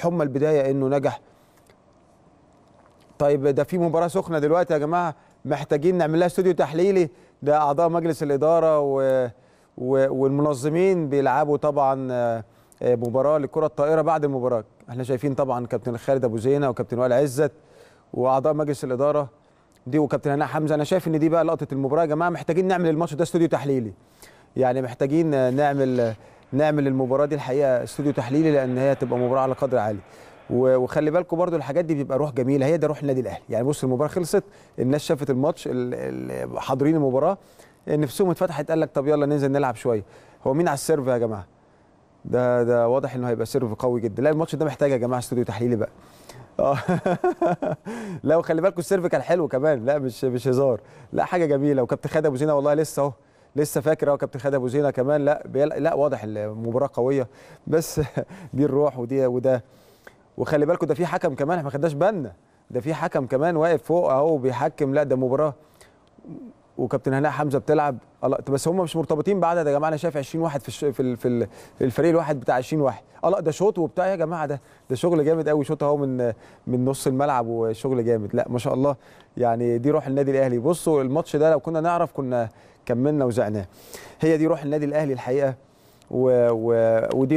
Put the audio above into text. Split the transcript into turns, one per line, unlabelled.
حمى البدايه انه نجح طيب ده في مباراه سخنه دلوقتي يا جماعه محتاجين نعمل لها استوديو تحليلي ده اعضاء مجلس الاداره و... و... والمنظمين بيلعبوا طبعا آه، مباراه لكرة الطائره بعد المباراه احنا شايفين طبعا كابتن خالد ابو زينه وكابتن وائل عزت واعضاء مجلس الاداره دي وكابتن هناء حمزه انا شايف ان دي بقى لقطه المباراه يا جماعه محتاجين نعمل الماتش ده استوديو تحليلي يعني محتاجين آه، نعمل نعمل المباراه دي الحقيقه استوديو تحليلي لان هي هتبقى مباراه على قدر عالي وخلي بالكم برضو الحاجات دي بيبقى روح جميله هي ده روح النادي الاهلي يعني بص المباراه خلصت الناس شافت الماتش حاضرين المباراه نفسهم اتفتحت قال لك طب يلا ننزل نلعب شويه هو مين على السيرف يا جماعه ده ده واضح انه هيبقى سيرف قوي جدا لا الماتش ده محتاج يا جماعه استوديو تحليلي بقى لا وخلي بالكم السيرف كان حلو كمان لا مش مش هزار لا حاجه جميله وكابتن خالد ابو زينه والله لسه اهو لسه فاكر اهو كابتن خالد ابو زينه كمان لا لا واضح المباراه قويه بس دي الروح ودي وده وخلي بالكم ده في حكم كمان احنا ما خدناش بالنا ده في حكم كمان واقف فوق اهو بيحكم لا ده مباراه وكابتن هناء حمزه بتلعب الله بس هم مش مرتبطين بعدد يا جماعه انا شايف 20 واحد في في في الفريق الواحد بتاع 20 واحد الله ده شوط وبتاع إيه يا جماعه ده ده شغل جامد قوي شوط اهو من من نص الملعب وشغل جامد لا ما شاء الله يعني دي روح النادي الاهلي بصوا الماتش ده لو كنا نعرف كنا كملنا وزعناه هي دي روح النادي الاهلي الحقيقه و و ودي